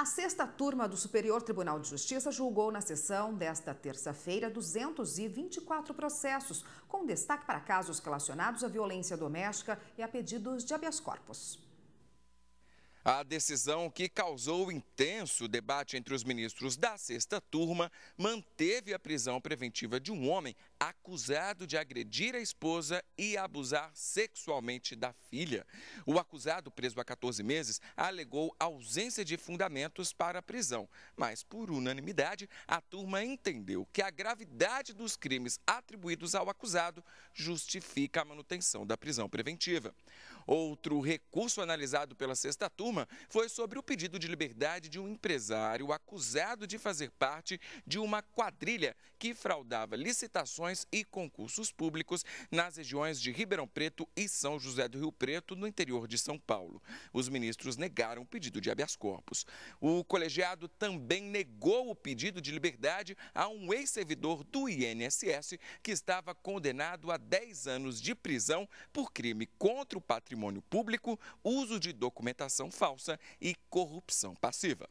A sexta turma do Superior Tribunal de Justiça julgou na sessão desta terça-feira 224 processos, com destaque para casos relacionados à violência doméstica e a pedidos de habeas corpus. A decisão que causou intenso debate entre os ministros da sexta turma manteve a prisão preventiva de um homem acusado de agredir a esposa e abusar sexualmente da filha. O acusado, preso há 14 meses, alegou ausência de fundamentos para a prisão, mas por unanimidade, a turma entendeu que a gravidade dos crimes atribuídos ao acusado justifica a manutenção da prisão preventiva. Outro recurso analisado pela sexta turma foi sobre o pedido de liberdade de um empresário acusado de fazer parte de uma quadrilha que fraudava licitações e concursos públicos nas regiões de Ribeirão Preto e São José do Rio Preto, no interior de São Paulo. Os ministros negaram o pedido de habeas corpus. O colegiado também negou o pedido de liberdade a um ex-servidor do INSS que estava condenado a 10 anos de prisão por crime contra o patrimônio patrimônio público, uso de documentação falsa e corrupção passiva.